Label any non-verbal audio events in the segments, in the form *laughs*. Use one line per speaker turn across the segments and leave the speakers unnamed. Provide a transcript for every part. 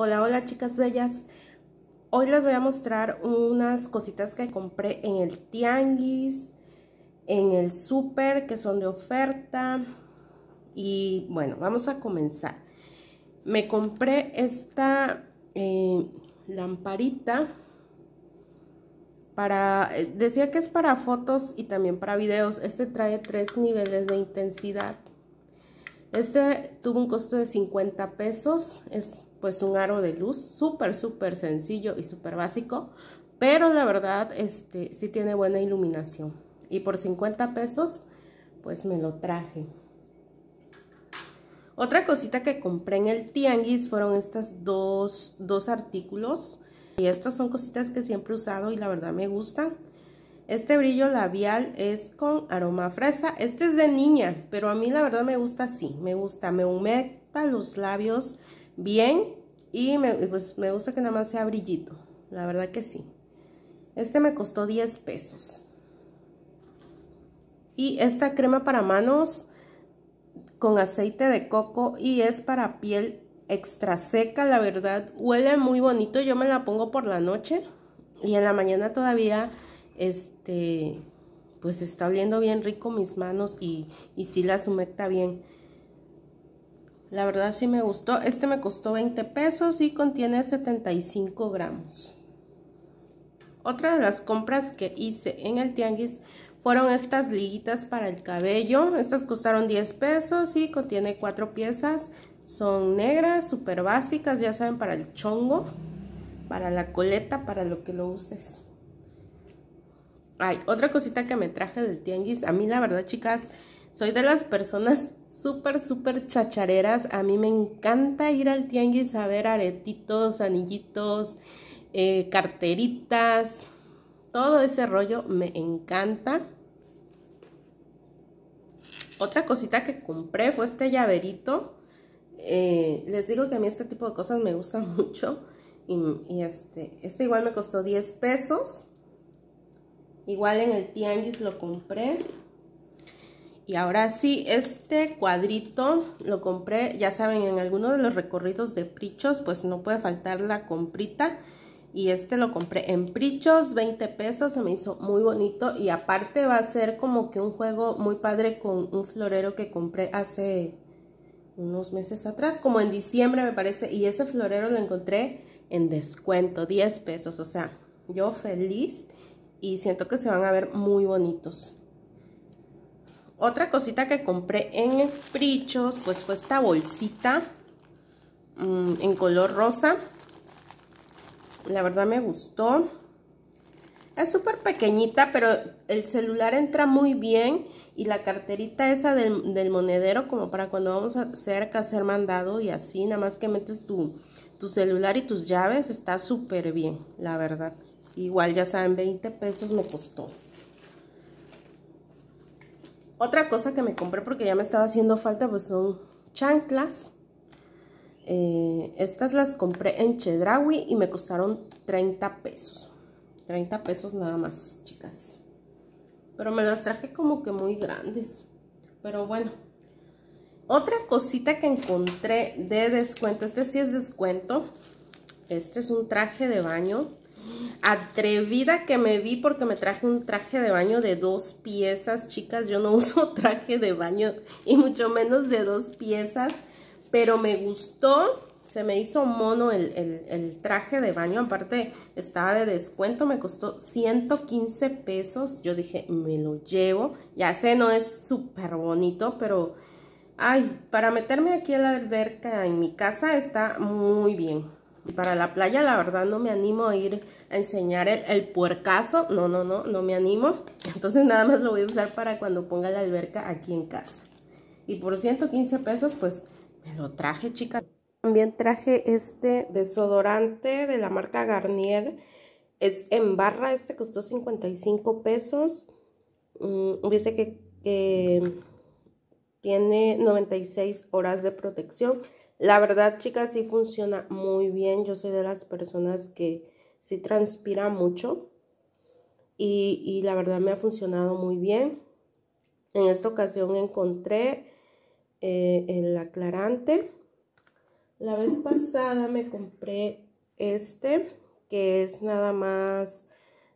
Hola, hola chicas bellas. Hoy les voy a mostrar unas cositas que compré en el tianguis, en el super que son de oferta. Y bueno, vamos a comenzar. Me compré esta eh, lamparita para, eh, decía que es para fotos y también para videos. Este trae tres niveles de intensidad. Este tuvo un costo de 50 pesos pues un aro de luz súper, súper sencillo y súper básico, pero la verdad este sí tiene buena iluminación. Y por 50 pesos, pues me lo traje. Otra cosita que compré en el tianguis fueron estas dos, artículos. Y estas son cositas que siempre he usado y la verdad me gustan. Este brillo labial es con aroma fresa. Este es de niña, pero a mí la verdad me gusta así. Me gusta, me humecta los labios bien. Y me, pues me gusta que nada más sea brillito. La verdad que sí. Este me costó 10 pesos. Y esta crema para manos con aceite de coco y es para piel extra seca. La verdad huele muy bonito. Yo me la pongo por la noche y en la mañana todavía este pues está oliendo bien rico mis manos y, y sí las humecta bien. La verdad sí me gustó. Este me costó 20 pesos y contiene 75 gramos. Otra de las compras que hice en el tianguis fueron estas liguitas para el cabello. Estas costaron 10 pesos y contiene 4 piezas. Son negras, súper básicas, ya saben, para el chongo, para la coleta, para lo que lo uses. Hay otra cosita que me traje del tianguis. A mí la verdad, chicas, soy de las personas súper, súper chachareras. A mí me encanta ir al tianguis a ver aretitos, anillitos, eh, carteritas. Todo ese rollo me encanta. Otra cosita que compré fue este llaverito. Eh, les digo que a mí este tipo de cosas me gustan *laughs* mucho. Y, este, este igual me costó 10 pesos. Igual en el tianguis lo compré. Y ahora sí, este cuadrito lo compré, ya saben, en alguno de los recorridos de Prichos, pues no puede faltar la comprita. Y este lo compré en Prichos, 20 pesos, se me hizo muy bonito. Y aparte va a ser como que un juego muy padre con un florero que compré hace unos meses atrás, como en diciembre me parece. Y ese florero lo encontré en descuento, 10 pesos, o sea, yo feliz. Y siento que se van a ver muy bonitos. Otra cosita que compré en Prichos, pues fue esta bolsita mm, en color rosa. La verdad me gustó. Es súper pequeñita, pero el celular entra muy bien. Y la carterita esa del, monedero, como para cuando vamos a cerca a hacer mandado y así. Nada más que metes tu, tu celular y tus llaves, está súper bien, la verdad. Igual ya saben, 20 pesos me costó. Otra cosa que me compré porque ya me estaba haciendo falta pues son chanclas. Eh, estas las compré en Chedrawi y me costaron 30 pesos. 30 pesos nada más, chicas. Pero me las traje como que muy grandes. Pero bueno. Otra cosita que encontré de descuento. Este sí es descuento. Este es un traje de baño Atrevida que me vi porque me traje un traje de baño de dos piezas. Chicas, yo no *laughs* uso traje de baño y mucho menos de dos piezas. Pero me gustó. Se me hizo mono el, traje de baño. Aparte, estaba de descuento. Me costó 115 pesos. Yo dije, me lo llevo. Ya sé, no es súper bonito, pero... Ay, para meterme aquí a la alberca en mi casa está muy bien. Para la playa la verdad no me animo a ir a enseñar el, puercaso. puercazo. No, no, no, no me animo. *laughs* Entonces nada más lo voy a usar para cuando ponga la alberca aquí en casa. Y por 115 pesos pues me lo traje chicas. También traje este desodorante de la marca Garnier. Es en barra, este costó 55 pesos. Mm, dice que tiene 96 horas de protección. La verdad, chicas, sí funciona muy bien. Yo soy de las personas que sí transpira mucho. Y, la verdad me ha funcionado muy bien. En esta ocasión encontré eh, el aclarante. La vez pasada me compré este, que es nada más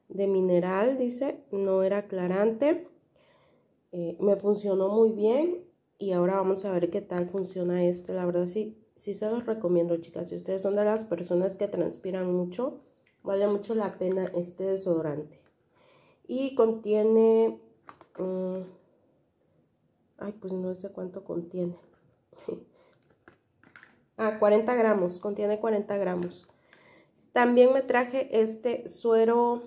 de mineral, dice, no era aclarante. Eh, me funcionó muy bien y ahora vamos a ver qué tal funciona este. La verdad sí, sí se los recomiendo, chicas. Si ustedes son de las personas que transpiran mucho, vale mucho la pena este desodorante. Y contiene... Mm, ay, pues no sé cuánto contiene. *laughs* ah, 40 gramos. Contiene 40 gramos. También me traje este suero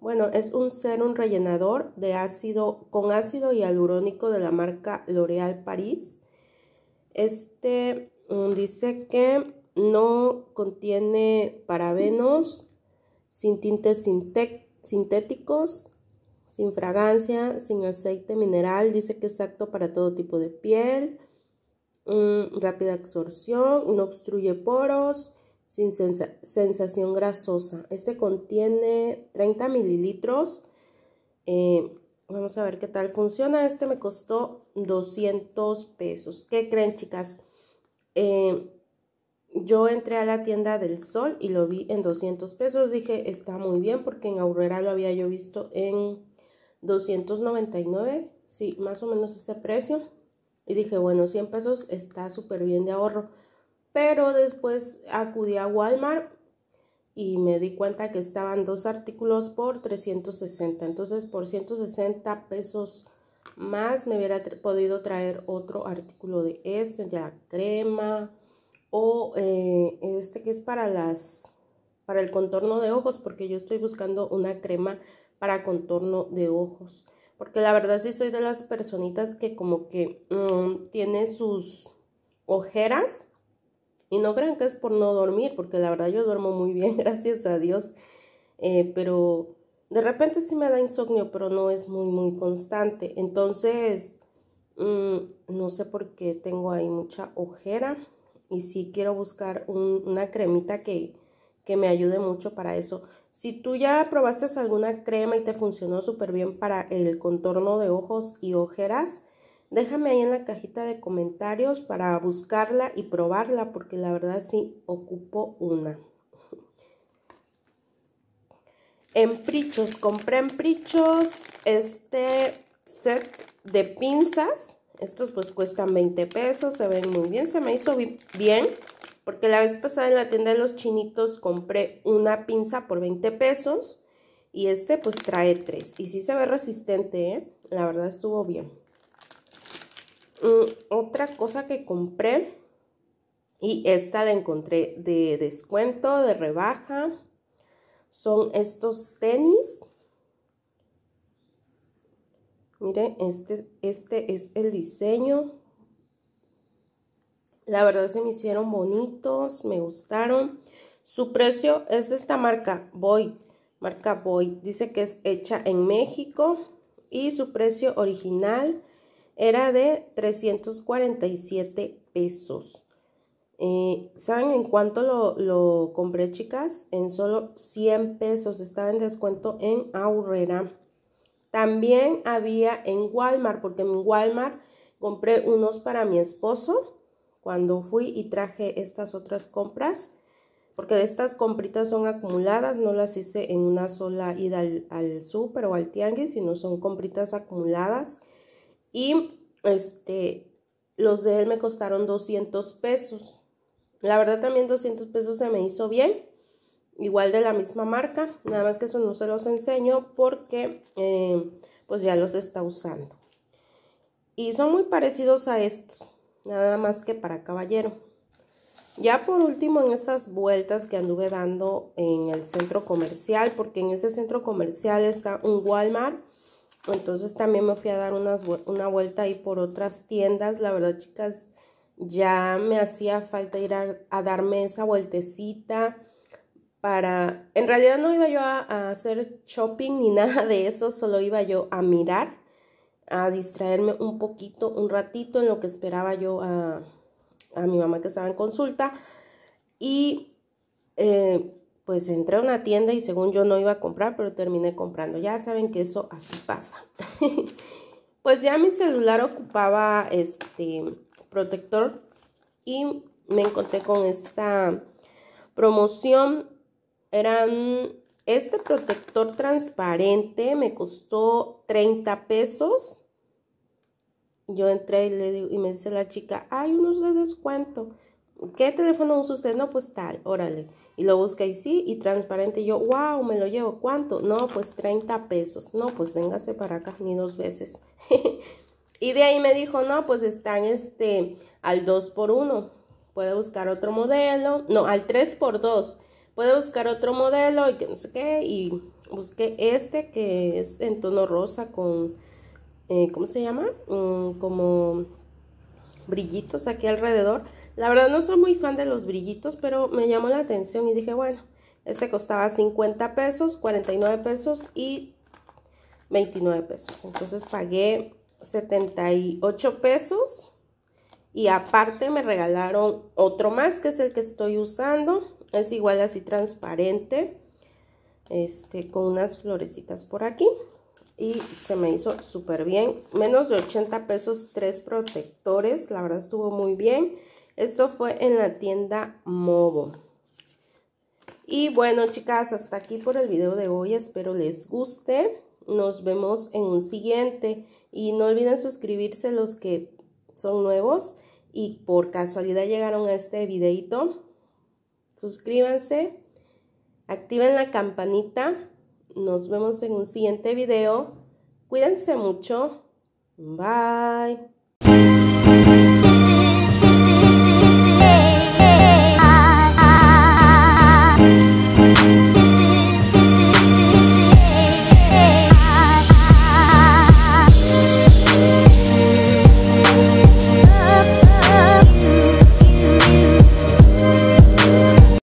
bueno, es un serum rellenador de ácido con ácido hialurónico de la marca L'Oréal Paris. Este mm, dice que no contiene parabenos, sin tintes sintéticos, sin fragancia, sin aceite mineral. Dice que es apto para todo tipo de piel, mm, rápida absorción, no obstruye poros sin sensación grasosa. Este contiene 30 mililitros. Eh, vamos a ver qué tal funciona. Este me costó 200 pesos. ¿Qué creen, chicas? Eh, yo entré a la tienda del sol y lo vi en 200 pesos. Dije, está muy bien porque en Aurrera lo había yo visto en 299. Sí, más o menos ese precio. Y dije, bueno, 100 pesos está súper bien de ahorro. Pero después acudí a Walmart y me di cuenta que estaban dos artículos por 360. Entonces por 160 pesos más me hubiera podido traer otro artículo de este, ya crema o eh, este que es para las para el contorno de ojos porque yo estoy buscando una crema para contorno de ojos porque la verdad sí soy de las personitas que como que mm, tiene sus ojeras y no crean que es por no dormir, porque la verdad yo duermo muy bien, *laughs* gracias a Dios. Eh, pero de repente sí me da insomnio, pero no es muy, muy constante. Entonces, mm, no sé por qué tengo ahí mucha ojera. Y sí quiero buscar una cremita que, que me ayude mucho para eso. Si tú ya probaste alguna crema y te funcionó súper bien para el contorno de ojos y ojeras, Déjame ahí en la cajita de comentarios para buscarla y probarla porque la verdad sí ocupo una. *laughs* En Prichos, compré en Prichos este set de pinzas. Estos pues cuestan 20 pesos, se ven muy bien, se me hizo bien. Porque la vez pasada en la tienda de los chinitos compré una pinza por 20 pesos. Y este pues trae tres. Y sí se ve resistente, ¿eh? La verdad estuvo bien. Mm, otra cosa que compré y esta la encontré de descuento, de rebaja, son estos tenis. Miren, este, este es el diseño. La verdad se me hicieron bonitos, me gustaron. Su precio es de esta marca, Boy. Marca Boy. Dice que es hecha en México. Y su precio original era de 347 pesos. Eh, ¿Saben en cuánto lo, compré, chicas? En solo 100 pesos. Estaba en descuento en Aurrera. También había en Walmart, porque en Walmart compré unos para mi esposo cuando fui y traje estas otras compras. Porque estas compritas son acumuladas, no las hice en una sola ida al, al súper o al tianguis, sino son compritas acumuladas. Y este, los de él me costaron 200 pesos. La verdad también 200 pesos se me hizo bien. Igual de la misma marca. Nada más que eso no se los enseño porque eh, pues ya los está usando. Y son muy parecidos a estos. Nada más que para caballero. Ya por último en esas vueltas que anduve dando en el centro comercial. Porque en ese centro comercial está un Walmart entonces también me fui a dar unas, una vuelta ahí por otras tiendas. La verdad, chicas, ya me hacía falta ir a, darme esa vueltecita para... En realidad no iba yo a, hacer shopping ni *laughs* nada de eso, solo iba yo a mirar, a distraerme un poquito, un ratito en lo que esperaba yo a, a mi mamá que estaba en consulta. Y eh, pues entré a una tienda y según yo no iba a comprar, pero terminé comprando. Ya saben que eso así pasa. *laughs* pues ya mi celular ocupaba este protector y me encontré con esta promoción. Eran este protector transparente, me costó 30 pesos. Yo entré y, le y me dice la chica, hay unos de descuento. ¿qué teléfono usa usted? No, pues tal, órale. Y lo busqué y sí, y transparente. Yo, wow, me lo llevo. ¿Cuánto? No, pues 30 pesos. No, pues véngase para acá, ni dos veces. *laughs* y de ahí me dijo, no, pues están este, al 2 x 1 Puede buscar otro modelo. No, al 3 x 2 Puede buscar otro modelo y que no sé qué. Y busqué este que es en tono rosa con, eh, ¿cómo se llama? Mm, como brillitos aquí alrededor la verdad no soy muy fan de los brillitos, pero me llamó la atención y dije, bueno, este costaba 50 pesos, 49 pesos y 29 pesos. Entonces pagué 78 pesos y aparte me regalaron otro más que es el que estoy usando. Es igual así transparente, este, con unas florecitas por aquí. Y se me hizo súper bien. Menos de 80 pesos, tres protectores. La verdad estuvo muy bien esto fue en la tienda Movo. Y bueno, chicas, hasta aquí por el video de hoy. Espero les guste. Nos vemos en un siguiente. Y no olviden suscribirse los que son nuevos y por casualidad llegaron a este videito. Suscríbanse, activen la campanita. Nos vemos en un siguiente video. Cuídense mucho. Bye.